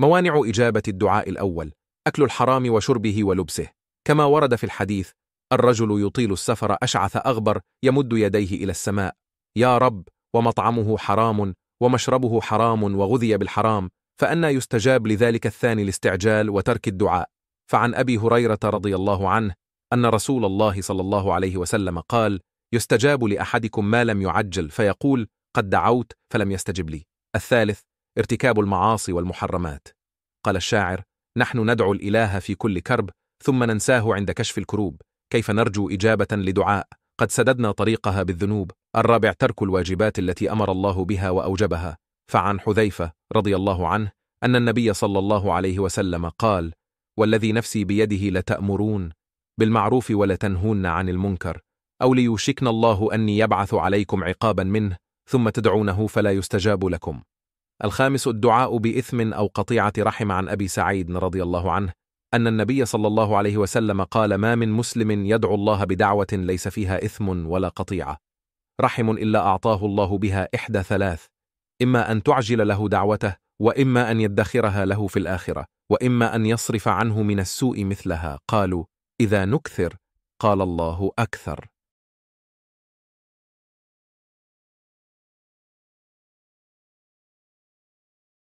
موانع إجابة الدعاء الأول أكل الحرام وشربه ولبسه كما ورد في الحديث الرجل يطيل السفر أشعث أغبر يمد يديه إلى السماء يا رب ومطعمه حرام ومشربه حرام وغذي بالحرام فأنى يستجاب لذلك الثاني الاستعجال وترك الدعاء فعن أبي هريرة رضي الله عنه أن رسول الله صلى الله عليه وسلم قال يستجاب لأحدكم ما لم يعجل فيقول قد دعوت فلم يستجب لي الثالث ارتكاب المعاصي والمحرمات قال الشاعر نحن ندعو الإله في كل كرب ثم ننساه عند كشف الكروب كيف نرجو إجابة لدعاء قد سددنا طريقها بالذنوب الرابع ترك الواجبات التي أمر الله بها وأوجبها فعن حذيفة رضي الله عنه أن النبي صلى الله عليه وسلم قال والذي نفسي بيده لتأمرون بالمعروف ولتنهون عن المنكر أو ليوشكن الله أني يبعث عليكم عقابا منه ثم تدعونه فلا يستجاب لكم الخامس الدعاء بإثم أو قطيعة رحم عن أبي سعيد رضي الله عنه أن النبي صلى الله عليه وسلم قال ما من مسلم يدعو الله بدعوة ليس فيها إثم ولا قطيعة رحم إلا أعطاه الله بها إحدى ثلاث إما أن تعجل له دعوته وإما أن يدخرها له في الآخرة وإما أن يصرف عنه من السوء مثلها قالوا إذا نكثر قال الله أكثر